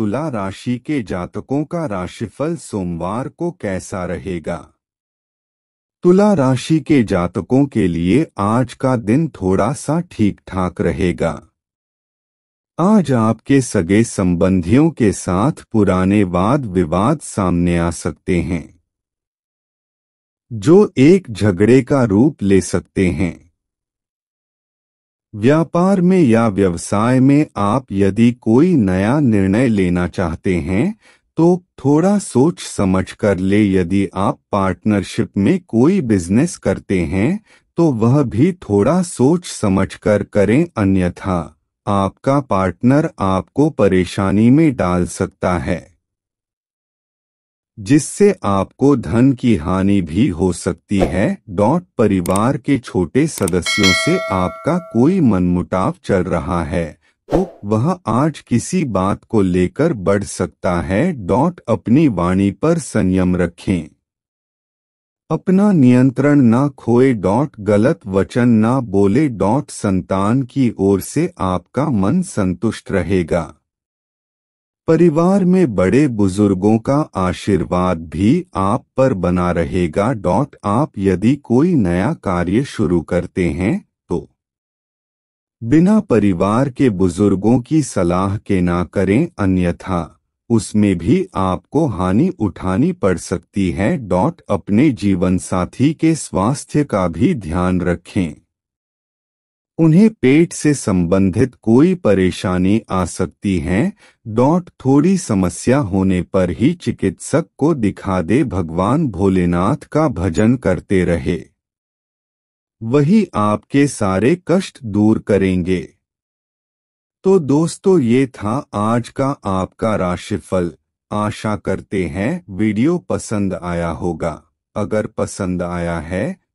तुला राशि के जातकों का राशिफल सोमवार को कैसा रहेगा तुला राशि के जातकों के लिए आज का दिन थोड़ा सा ठीक ठाक रहेगा आज आपके सगे संबंधियों के साथ पुराने वाद विवाद सामने आ सकते हैं जो एक झगड़े का रूप ले सकते हैं व्यापार में या व्यवसाय में आप यदि कोई नया निर्णय लेना चाहते हैं तो थोड़ा सोच समझ कर ले यदि आप पार्टनरशिप में कोई बिजनेस करते हैं तो वह भी थोड़ा सोच समझ कर करें अन्यथा आपका पार्टनर आपको परेशानी में डाल सकता है जिससे आपको धन की हानि भी हो सकती है डॉट परिवार के छोटे सदस्यों से आपका कोई मनमुटाव चल रहा है तो वह आज किसी बात को लेकर बढ़ सकता है डॉट अपनी वाणी पर संयम रखें अपना नियंत्रण ना खोए डॉट गलत वचन ना बोले डॉट संतान की ओर से आपका मन संतुष्ट रहेगा परिवार में बड़े बुजुर्गों का आशीर्वाद भी आप पर बना रहेगा डॉट आप यदि कोई नया कार्य शुरू करते हैं तो बिना परिवार के बुजुर्गों की सलाह के ना करें अन्यथा उसमें भी आपको हानि उठानी पड़ सकती है डॉट अपने जीवन साथी के स्वास्थ्य का भी ध्यान रखें उन्हें पेट से संबंधित कोई परेशानी आ सकती है डॉट थोड़ी समस्या होने पर ही चिकित्सक को दिखा दे भगवान भोलेनाथ का भजन करते रहे वही आपके सारे कष्ट दूर करेंगे तो दोस्तों ये था आज का आपका राशिफल आशा करते हैं वीडियो पसंद आया होगा अगर पसंद आया है